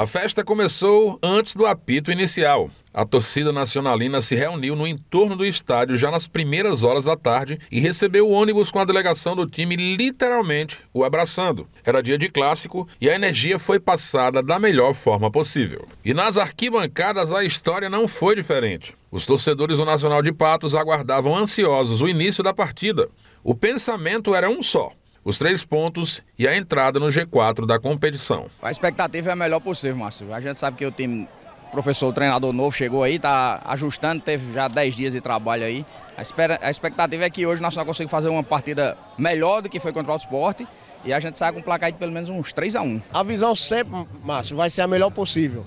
A festa começou antes do apito inicial. A torcida nacionalina se reuniu no entorno do estádio já nas primeiras horas da tarde e recebeu o ônibus com a delegação do time literalmente o abraçando. Era dia de clássico e a energia foi passada da melhor forma possível. E nas arquibancadas a história não foi diferente. Os torcedores do Nacional de Patos aguardavam ansiosos o início da partida. O pensamento era um só: os três pontos e a entrada no G4 da competição. A expectativa é a melhor possível, Márcio. A gente sabe que o time, professor, treinador novo chegou aí, está ajustando, teve já 10 dias de trabalho aí. A, espera, a expectativa é que hoje o Nacional consiga fazer uma partida melhor do que foi contra o esporte e a gente sai com um placar de pelo menos uns 3 a 1 A visão sempre, Márcio, vai ser a melhor possível.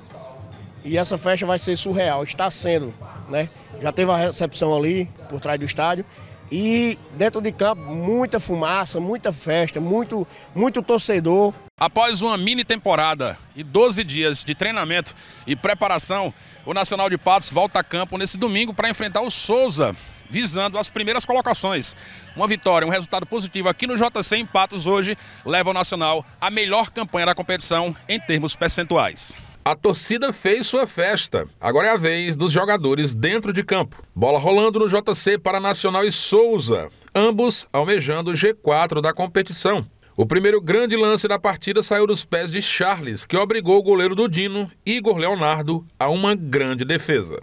E essa festa vai ser surreal, está sendo, né? Já teve a recepção ali, por trás do estádio, e dentro de campo, muita fumaça, muita festa, muito, muito torcedor. Após uma mini temporada e 12 dias de treinamento e preparação, o Nacional de Patos volta a campo nesse domingo para enfrentar o Souza, visando as primeiras colocações. Uma vitória, um resultado positivo aqui no JC em Patos hoje leva o Nacional à melhor campanha da competição em termos percentuais. A torcida fez sua festa. Agora é a vez dos jogadores dentro de campo. Bola rolando no JC para Nacional e Souza, ambos almejando o G4 da competição. O primeiro grande lance da partida saiu dos pés de Charles, que obrigou o goleiro do Dino, Igor Leonardo, a uma grande defesa.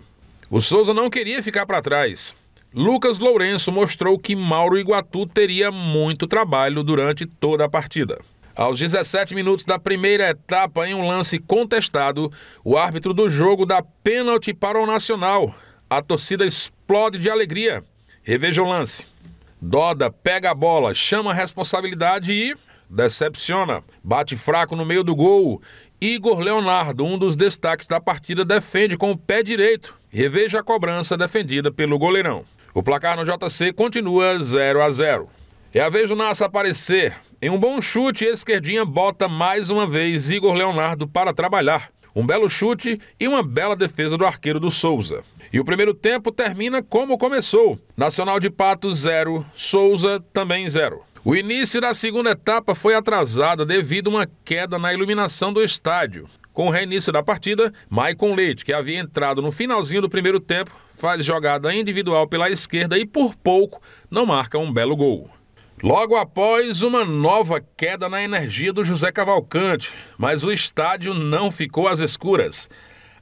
O Souza não queria ficar para trás. Lucas Lourenço mostrou que Mauro Iguatu teria muito trabalho durante toda a partida. Aos 17 minutos da primeira etapa, em um lance contestado, o árbitro do jogo dá pênalti para o Nacional. A torcida explode de alegria. Reveja o lance. Doda pega a bola, chama a responsabilidade e decepciona. Bate fraco no meio do gol. Igor Leonardo, um dos destaques da partida, defende com o pé direito. Reveja a cobrança defendida pelo goleirão. O placar no JC continua 0 a 0. É a vez do Nassa aparecer. Em um bom chute, esquerdinha bota mais uma vez Igor Leonardo para trabalhar. Um belo chute e uma bela defesa do arqueiro do Souza. E o primeiro tempo termina como começou: Nacional de Pato 0, Souza também 0. O início da segunda etapa foi atrasado devido a uma queda na iluminação do estádio. Com o reinício da partida, Maicon Leite, que havia entrado no finalzinho do primeiro tempo, faz jogada individual pela esquerda e por pouco não marca um belo gol. Logo após uma nova queda na energia do José Cavalcante, mas o estádio não ficou às escuras.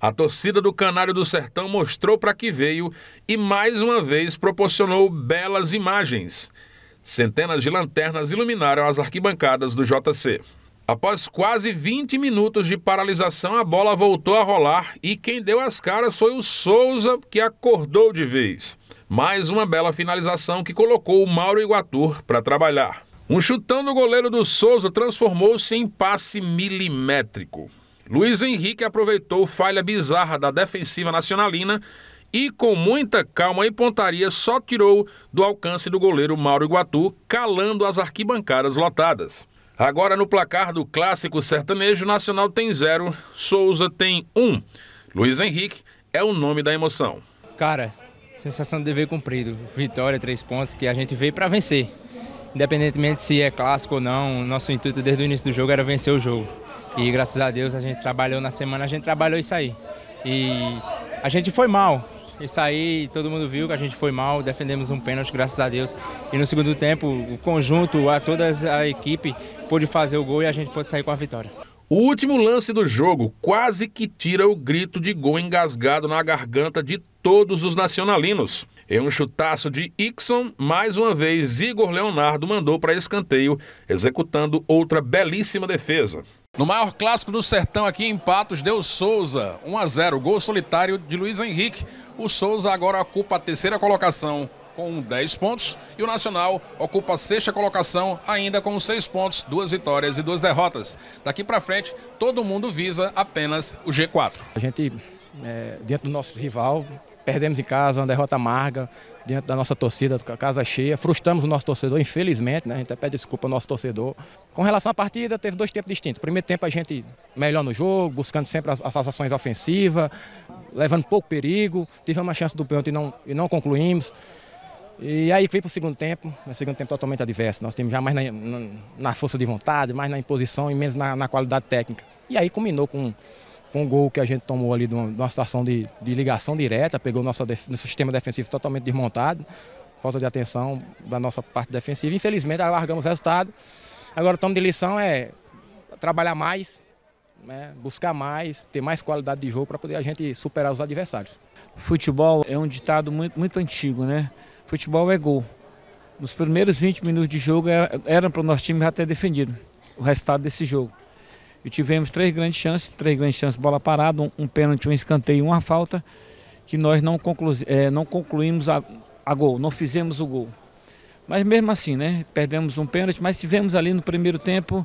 A torcida do Canário do Sertão mostrou para que veio e mais uma vez proporcionou belas imagens. Centenas de lanternas iluminaram as arquibancadas do JC. Após quase 20 minutos de paralisação, a bola voltou a rolar e quem deu as caras foi o Souza, que acordou de vez. Mais uma bela finalização que colocou o Mauro Iguatur para trabalhar. Um chutão do goleiro do Souza transformou-se em passe milimétrico. Luiz Henrique aproveitou falha bizarra da defensiva nacionalina e, com muita calma e pontaria, só tirou do alcance do goleiro Mauro Iguatu, calando as arquibancadas lotadas. Agora, no placar do clássico sertanejo, Nacional tem zero, Souza tem um. Luiz Henrique é o nome da emoção. Cara, Sensação de dever cumprido. Vitória, três pontos que a gente veio para vencer. Independentemente se é clássico ou não, nosso intuito desde o início do jogo era vencer o jogo. E graças a Deus a gente trabalhou na semana, a gente trabalhou isso aí. E a gente foi mal. Isso aí todo mundo viu que a gente foi mal, defendemos um pênalti, graças a Deus. E no segundo tempo, o conjunto, a toda a equipe, pôde fazer o gol e a gente pôde sair com a vitória. O último lance do jogo quase que tira o grito de gol engasgado na garganta de todos os nacionalinos. Em é um chutaço de Ixon, mais uma vez Igor Leonardo mandou para escanteio, executando outra belíssima defesa. No maior clássico do sertão aqui em Patos, deu Souza 1 a 0, gol solitário de Luiz Henrique. O Souza agora ocupa a terceira colocação com 10 pontos e o Nacional ocupa a sexta colocação ainda com 6 pontos, duas vitórias e duas derrotas. Daqui para frente, todo mundo visa apenas o G4. A gente, é, dentro do nosso rival, perdemos em casa, uma derrota amarga, dentro da nossa torcida, casa cheia, frustramos o nosso torcedor, infelizmente, né? A gente até pede desculpa ao nosso torcedor. Com relação à partida, teve dois tempos distintos. Primeiro tempo a gente melhor no jogo, buscando sempre as, as ações ofensivas, levando pouco perigo, tivemos uma chance do pênalti e não, e não concluímos. E aí que veio para o segundo tempo, no é segundo tempo totalmente adverso. Nós temos já mais na, na, força de vontade, mais na imposição e menos na, na, qualidade técnica. E aí combinou com, com um gol que a gente tomou ali de uma, de uma situação de, de, ligação direta, pegou o nosso, def, sistema defensivo totalmente desmontado, falta de atenção da nossa parte defensiva. Infelizmente, largamos o resultado. Agora o tomo de lição é trabalhar mais, né, buscar mais, ter mais qualidade de jogo para poder a gente superar os adversários. Futebol é um ditado muito, muito antigo, né? Futebol é gol. Nos primeiros 20 minutos de jogo eram para o nosso time já ter defendido o resultado desse jogo. E tivemos três grandes chances, três grandes chances, bola parada, um, um pênalti, um escanteio e uma falta, que nós não, conclu, é, não concluímos a, a gol, não fizemos o gol. Mas mesmo assim, né? Perdemos um pênalti, mas tivemos ali no primeiro tempo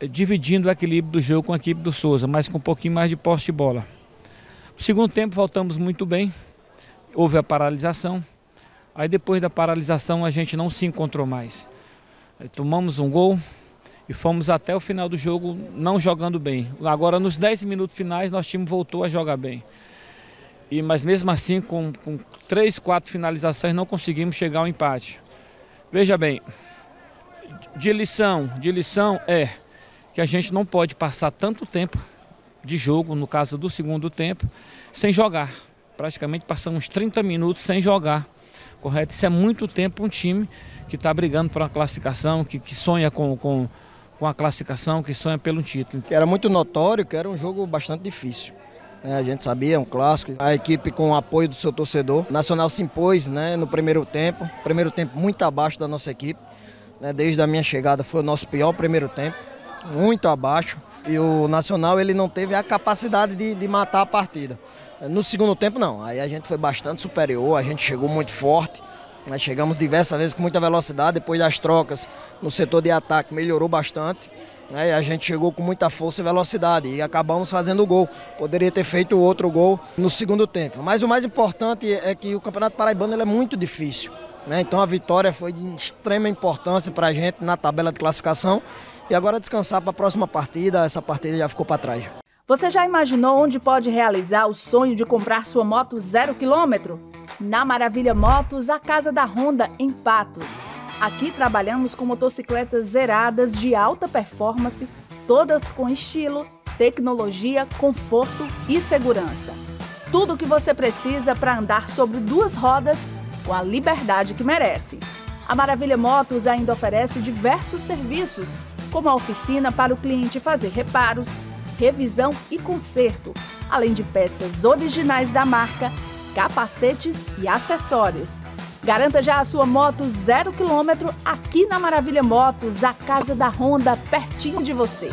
eh, dividindo o equilíbrio do jogo com a equipe do Souza, mas com um pouquinho mais de posse de bola. No segundo tempo voltamos muito bem, houve a paralisação. Aí depois da paralisação a gente não se encontrou mais. Aí tomamos um gol e fomos até o final do jogo não jogando bem. Agora nos 10 minutos finais nosso time voltou a jogar bem. E, mas mesmo assim, com, com três, quatro finalizações, não conseguimos chegar ao empate. Veja bem, de lição, de lição é que a gente não pode passar tanto tempo de jogo, no caso do segundo tempo, sem jogar. Praticamente passamos 30 minutos sem jogar correto? Isso é muito tempo um time que está brigando para uma classificação, que, que sonha com, com, com a classificação, que sonha pelo título. era muito notório que era um jogo bastante difícil. Né? A gente sabia, é um clássico. A equipe com o apoio do seu torcedor. O Nacional se impôs né, no primeiro tempo. Primeiro tempo muito abaixo da nossa equipe. Né? Desde a minha chegada foi o nosso pior primeiro tempo. Muito abaixo. E o Nacional ele não teve a capacidade de, de matar a partida. No segundo tempo, não. Aí a gente foi bastante superior, a gente chegou muito forte. Nós né? chegamos diversas vezes com muita velocidade. Depois das trocas no setor de ataque, melhorou bastante. Aí né? a gente chegou com muita força e velocidade e acabamos fazendo o gol. Poderia ter feito outro gol no segundo tempo. Mas o mais importante é que o Campeonato Paraibano é muito difícil. Né? Então a vitória foi de extrema importância para a gente na tabela de classificação. E agora descansar para a próxima partida. Essa partida já ficou para trás. Você já imaginou onde pode realizar o sonho de comprar sua moto zero quilômetro? Na Maravilha Motos, a casa da Honda em Patos. Aqui trabalhamos com motocicletas zeradas de alta performance, todas com estilo, tecnologia, conforto e segurança. Tudo o que você precisa para andar sobre duas rodas com a liberdade que merece. A Maravilha Motos ainda oferece diversos serviços, como a oficina para o cliente fazer reparos, revisão e conserto, além de peças originais da marca, capacetes e acessórios. Garanta já a sua moto zero quilômetro aqui na Maravilha Motos, a casa da Honda, pertinho de você.